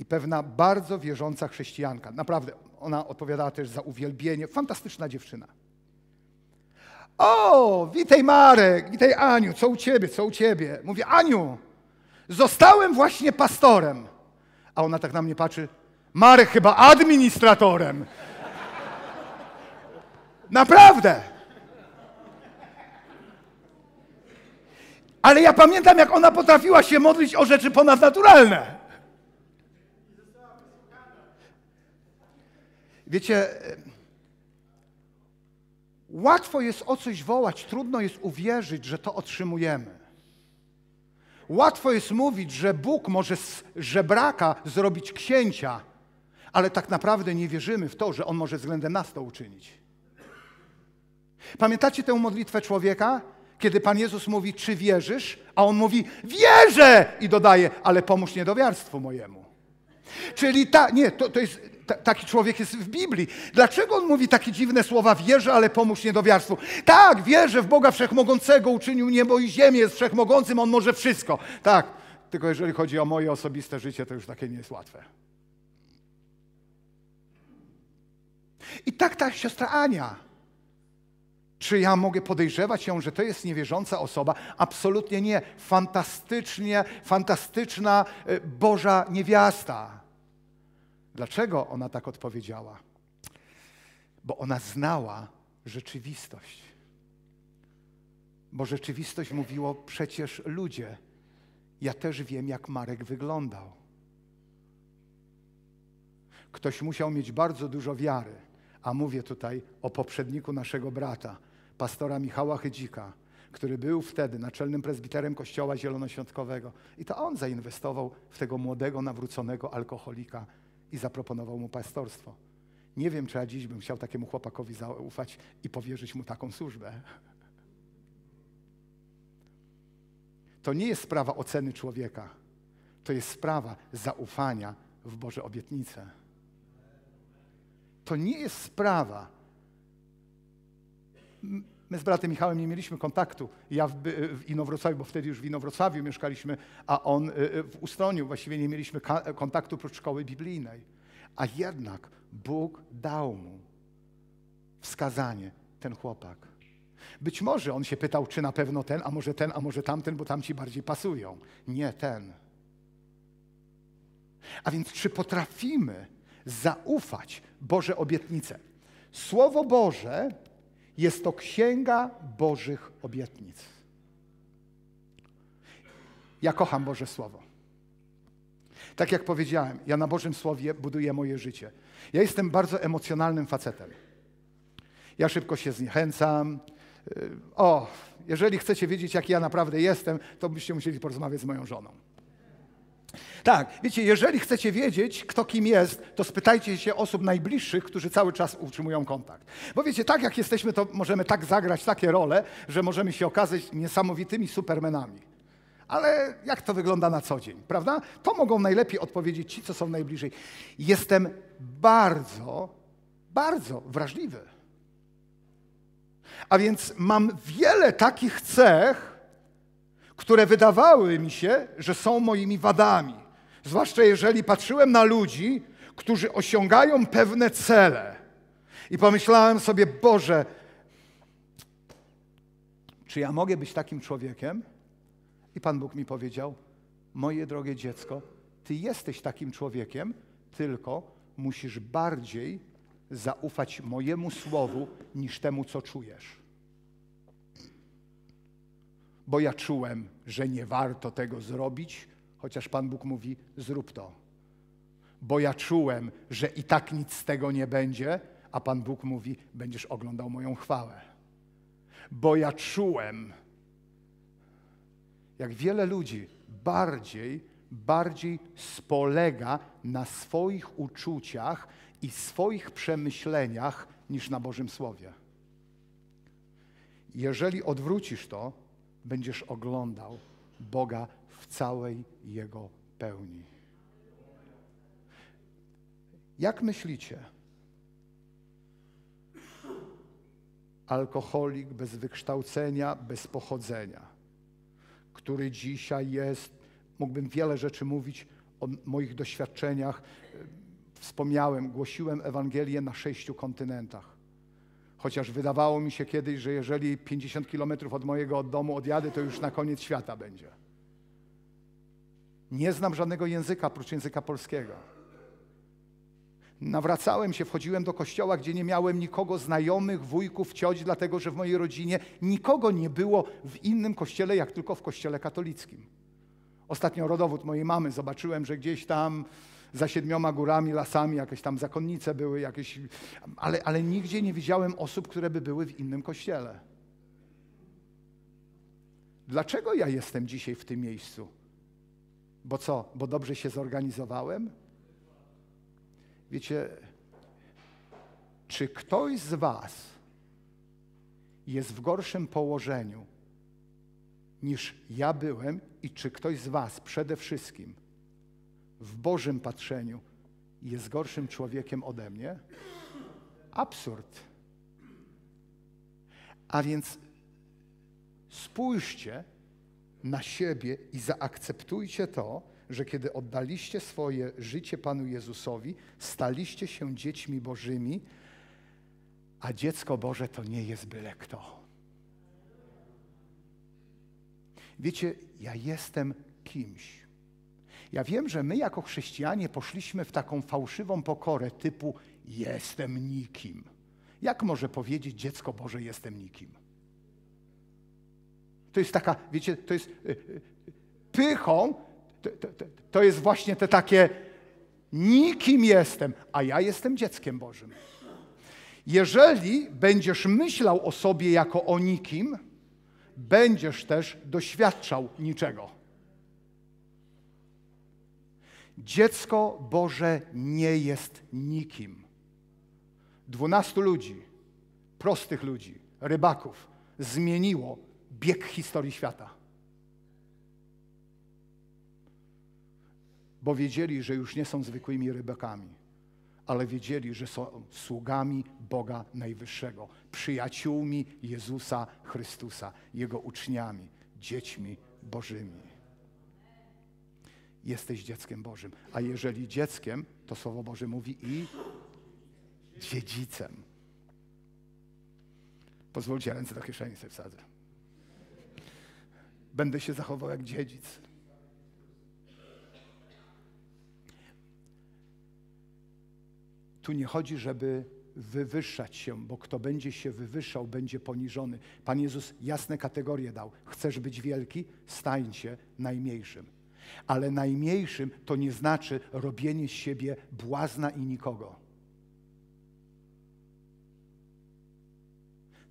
i pewna bardzo wierząca chrześcijanka, naprawdę, ona odpowiadała też za uwielbienie, fantastyczna dziewczyna. O, witaj Marek, witaj Aniu, co u ciebie, co u ciebie? Mówię, Aniu, zostałem właśnie pastorem. A ona tak na mnie patrzy, Marek chyba administratorem. Naprawdę. Ale ja pamiętam, jak ona potrafiła się modlić o rzeczy ponadnaturalne. Wiecie, e, łatwo jest o coś wołać, trudno jest uwierzyć, że to otrzymujemy. Łatwo jest mówić, że Bóg może z żebraka zrobić księcia ale tak naprawdę nie wierzymy w to, że On może względem nas to uczynić. Pamiętacie tę modlitwę człowieka, kiedy Pan Jezus mówi, czy wierzysz? A on mówi, wierzę! I dodaje, ale pomóż niedowiarstwu mojemu. Czyli ta, nie, to, to jest, taki człowiek jest w Biblii. Dlaczego on mówi takie dziwne słowa, wierzę, ale pomóż niedowiarstwu? Tak, wierzę w Boga Wszechmogącego, uczynił niebo i ziemię, jest wszechmogącym, on może wszystko. Tak, tylko jeżeli chodzi o moje osobiste życie, to już takie nie jest łatwe. I tak ta siostra Ania. Czy ja mogę podejrzewać ją, że to jest niewierząca osoba? Absolutnie nie. Fantastycznie, fantastyczna y, Boża niewiasta. Dlaczego ona tak odpowiedziała? Bo ona znała rzeczywistość. Bo rzeczywistość mówiło przecież ludzie. Ja też wiem, jak Marek wyglądał. Ktoś musiał mieć bardzo dużo wiary a mówię tutaj o poprzedniku naszego brata, pastora Michała Chydzika, który był wtedy naczelnym prezbiterem Kościoła Zielonoświątkowego. I to on zainwestował w tego młodego, nawróconego alkoholika i zaproponował mu pastorstwo. Nie wiem, czy ja dziś bym chciał takiemu chłopakowi zaufać i powierzyć mu taką służbę. To nie jest sprawa oceny człowieka, to jest sprawa zaufania w Boże obietnice. To nie jest sprawa. My z bratem Michałem nie mieliśmy kontaktu. Ja w, w Inowrocławiu, bo wtedy już w Inowrocławiu mieszkaliśmy, a on e, e, w Ustroniu. Właściwie nie mieliśmy kontaktu prócz szkoły biblijnej. A jednak Bóg dał mu wskazanie, ten chłopak. Być może on się pytał, czy na pewno ten, a może ten, a może tamten, bo tamci bardziej pasują. Nie ten. A więc czy potrafimy zaufać Boże obietnice. Słowo Boże jest to księga Bożych obietnic. Ja kocham Boże Słowo. Tak jak powiedziałem, ja na Bożym Słowie buduję moje życie. Ja jestem bardzo emocjonalnym facetem. Ja szybko się zniechęcam. Y, o, jeżeli chcecie wiedzieć, jak ja naprawdę jestem, to byście musieli porozmawiać z moją żoną. Tak, wiecie, jeżeli chcecie wiedzieć, kto kim jest, to spytajcie się osób najbliższych, którzy cały czas utrzymują kontakt. Bo wiecie, tak jak jesteśmy, to możemy tak zagrać takie role, że możemy się okazać niesamowitymi supermenami. Ale jak to wygląda na co dzień, prawda? To mogą najlepiej odpowiedzieć ci, co są najbliżej. Jestem bardzo, bardzo wrażliwy. A więc mam wiele takich cech, które wydawały mi się, że są moimi wadami. Zwłaszcza jeżeli patrzyłem na ludzi, którzy osiągają pewne cele. I pomyślałem sobie, Boże, czy ja mogę być takim człowiekiem? I Pan Bóg mi powiedział: Moje drogie dziecko, ty jesteś takim człowiekiem, tylko musisz bardziej zaufać mojemu słowu niż temu, co czujesz bo ja czułem, że nie warto tego zrobić, chociaż Pan Bóg mówi: zrób to. Bo ja czułem, że i tak nic z tego nie będzie, a Pan Bóg mówi: będziesz oglądał moją chwałę. Bo ja czułem, jak wiele ludzi bardziej, bardziej spolega na swoich uczuciach i swoich przemyśleniach niż na Bożym Słowie. Jeżeli odwrócisz to, będziesz oglądał Boga w całej Jego pełni. Jak myślicie? Alkoholik bez wykształcenia, bez pochodzenia, który dzisiaj jest, mógłbym wiele rzeczy mówić o moich doświadczeniach. Wspomniałem, głosiłem Ewangelię na sześciu kontynentach Chociaż wydawało mi się kiedyś, że jeżeli 50 kilometrów od mojego domu odjadę, to już na koniec świata będzie. Nie znam żadnego języka prócz języka polskiego. Nawracałem się, wchodziłem do kościoła, gdzie nie miałem nikogo znajomych, wujków, cioć, dlatego że w mojej rodzinie nikogo nie było w innym kościele, jak tylko w kościele katolickim. Ostatnio rodowód mojej mamy zobaczyłem, że gdzieś tam za siedmioma górami, lasami, jakieś tam zakonnice były, jakieś, ale, ale nigdzie nie widziałem osób, które by były w innym kościele. Dlaczego ja jestem dzisiaj w tym miejscu? Bo co? Bo dobrze się zorganizowałem? Wiecie, czy ktoś z Was jest w gorszym położeniu niż ja byłem i czy ktoś z Was przede wszystkim w Bożym patrzeniu jest gorszym człowiekiem ode mnie? Absurd. A więc spójrzcie na siebie i zaakceptujcie to, że kiedy oddaliście swoje życie Panu Jezusowi, staliście się dziećmi Bożymi, a dziecko Boże to nie jest byle kto. Wiecie, ja jestem kimś. Ja wiem, że my jako chrześcijanie poszliśmy w taką fałszywą pokorę typu jestem nikim. Jak może powiedzieć dziecko Boże, jestem nikim? To jest taka, wiecie, to jest y, y, pychą, to, to, to jest właśnie te takie nikim jestem, a ja jestem dzieckiem Bożym. Jeżeli będziesz myślał o sobie jako o nikim, będziesz też doświadczał niczego. Dziecko Boże nie jest nikim. Dwunastu ludzi, prostych ludzi, rybaków, zmieniło bieg historii świata. Bo wiedzieli, że już nie są zwykłymi rybakami, ale wiedzieli, że są sługami Boga Najwyższego, przyjaciółmi Jezusa Chrystusa, Jego uczniami, dziećmi Bożymi jesteś dzieckiem Bożym. A jeżeli dzieckiem, to Słowo Boże mówi i dziedzicem. Pozwólcie, ręce do kieszeni sobie wsadzę. Będę się zachował jak dziedzic. Tu nie chodzi, żeby wywyższać się, bo kto będzie się wywyższał, będzie poniżony. Pan Jezus jasne kategorie dał. Chcesz być wielki? Stań się najmniejszym. Ale najmniejszym to nie znaczy robienie z siebie błazna i nikogo.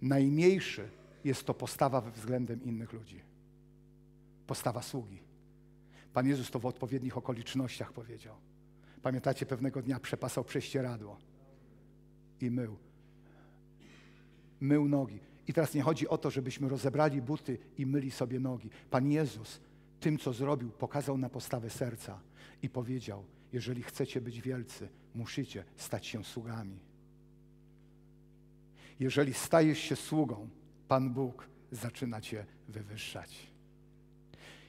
Najmniejszy jest to postawa względem innych ludzi. Postawa sługi. Pan Jezus to w odpowiednich okolicznościach powiedział. Pamiętacie, pewnego dnia przepasał prześcieradło i mył. Mył nogi. I teraz nie chodzi o to, żebyśmy rozebrali buty i myli sobie nogi. Pan Jezus tym, co zrobił, pokazał na postawę serca i powiedział: Jeżeli chcecie być wielcy, musicie stać się sługami. Jeżeli stajesz się sługą, Pan Bóg zaczyna cię wywyższać.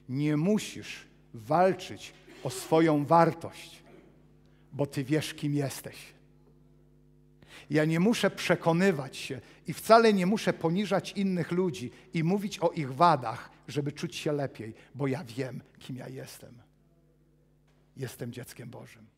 Nie musisz walczyć o swoją wartość, bo ty wiesz, kim jesteś. Ja nie muszę przekonywać się i wcale nie muszę poniżać innych ludzi i mówić o ich wadach, żeby czuć się lepiej, bo ja wiem, kim ja jestem. Jestem dzieckiem Bożym.